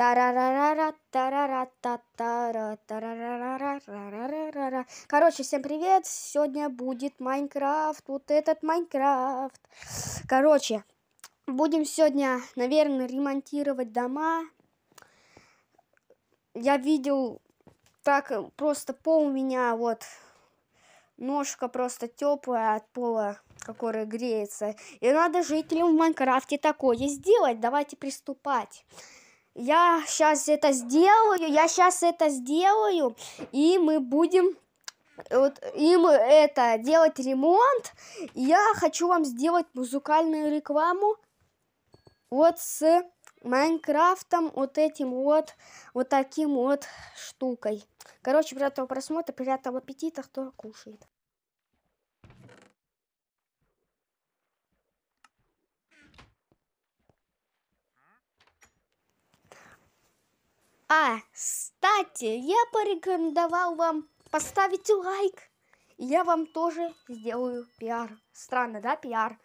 Тарарарара, тарара, татара, тарарарара, тарарарара. Короче, всем привет! Сегодня будет Майнкрафт, вот этот Майнкрафт. Короче, будем сегодня, наверное, ремонтировать дома. Я видел, так просто пол у меня вот ножка просто теплая от пола, которая греется. И надо жителям в Майнкрафте такое сделать. Давайте приступать я сейчас это сделаю, я сейчас это сделаю, и мы будем вот им это делать ремонт. Я хочу вам сделать музыкальную рекламу вот с Майнкрафтом, вот этим вот, вот таким вот штукой. Короче, приятного просмотра, приятного аппетита, кто кушает. А, кстати, я порекомендовал вам поставить лайк. Я вам тоже сделаю пиар. Странно, да, пиар?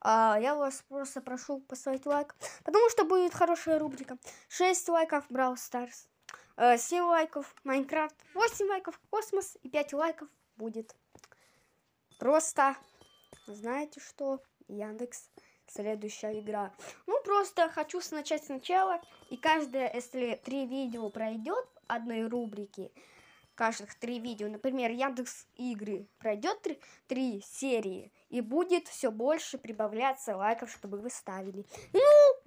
А, я вас просто прошу поставить лайк, потому что будет хорошая рубрика. 6 лайков Брау Старс, 7 лайков Майнкрафт, 8 лайков Космос и 5 лайков будет. Просто, знаете что, Яндекс следующая игра. Ну, просто хочу начать сначала. И каждое, если три видео пройдет одной рубрики, каждых три видео, например, Яндекс Игры пройдет три, три серии, и будет все больше прибавляться лайков, чтобы вы ставили. Ну,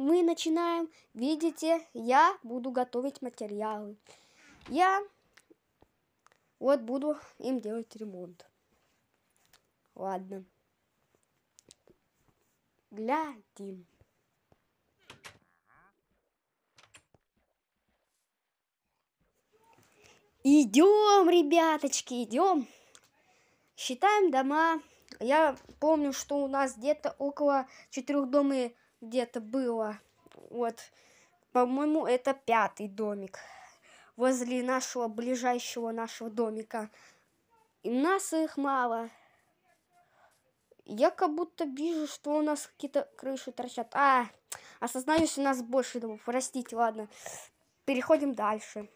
мы начинаем. Видите, я буду готовить материалы. Я вот буду им делать ремонт. Ладно глядим. Идем, ребяточки, идем. Считаем дома. Я помню, что у нас где-то около четырех домов где-то было. Вот, по-моему, это пятый домик возле нашего ближайшего нашего домика. И нас их мало. Я как будто вижу, что у нас какие-то крыши торчат. А, осознаюсь, у нас больше домов. Простите, ладно. Переходим дальше.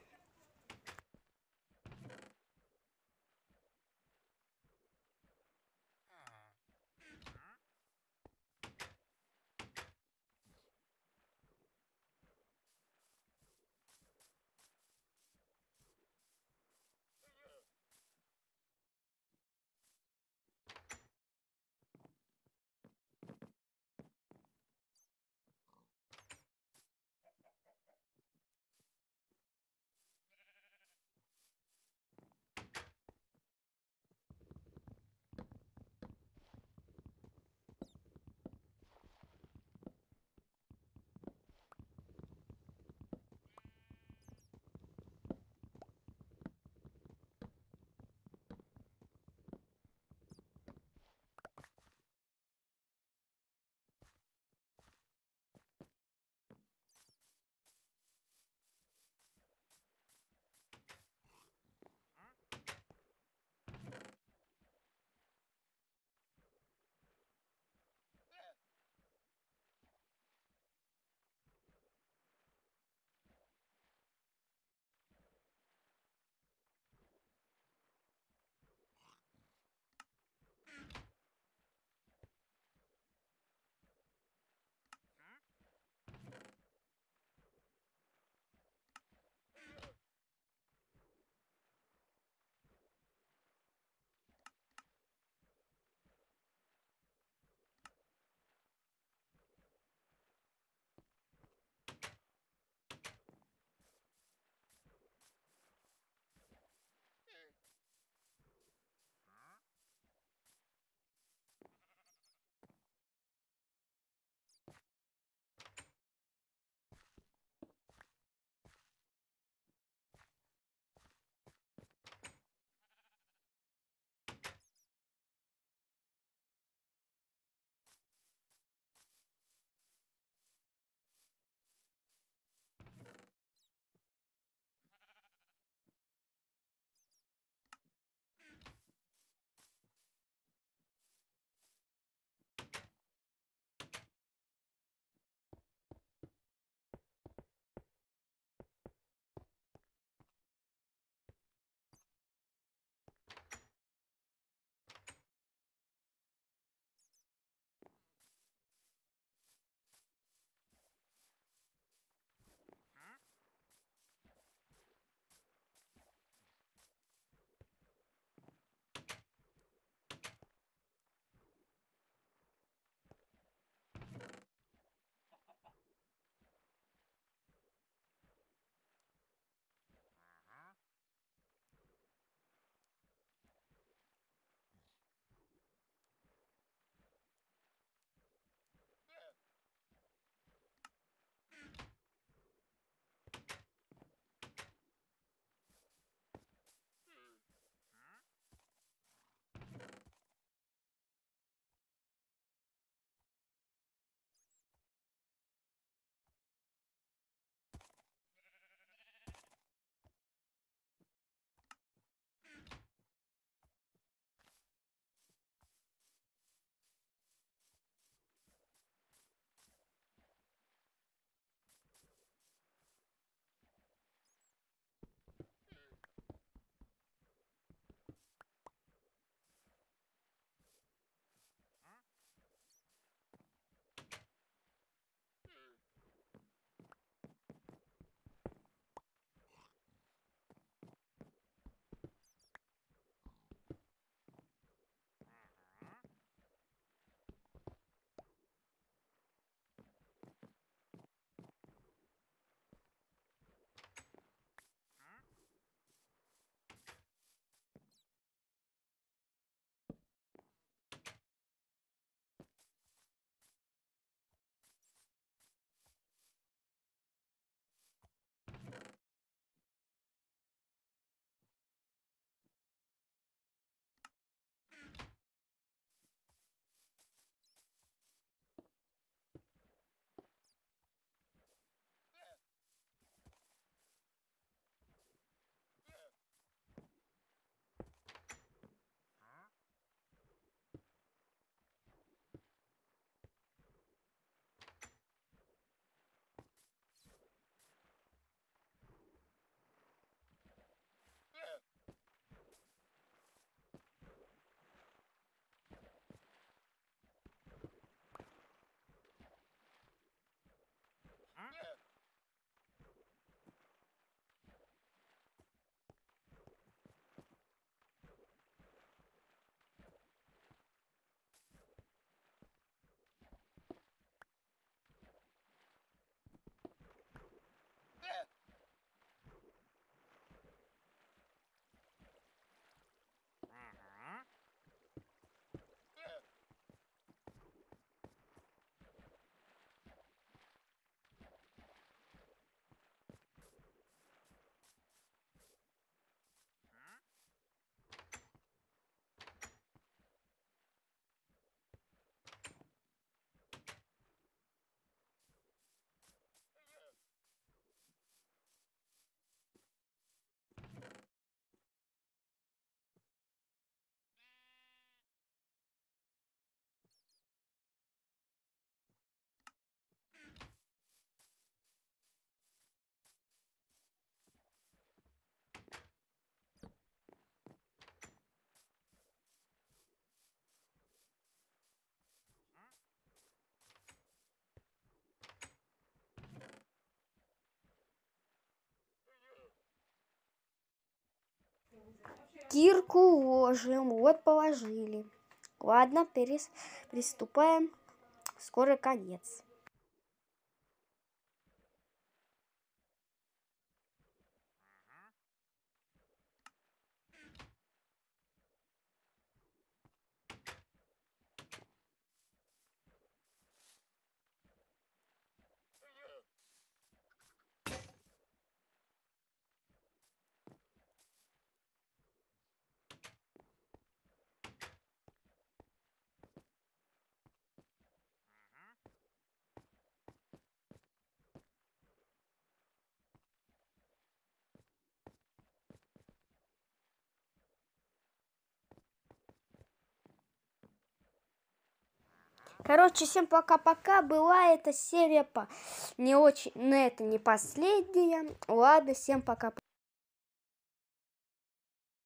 Кирку ложим. Вот положили. Ладно, перес... приступаем. Скоро конец. Короче, всем пока-пока. Была эта серия по... не очень... Но ну, это не последняя. Ладно, всем пока-пока.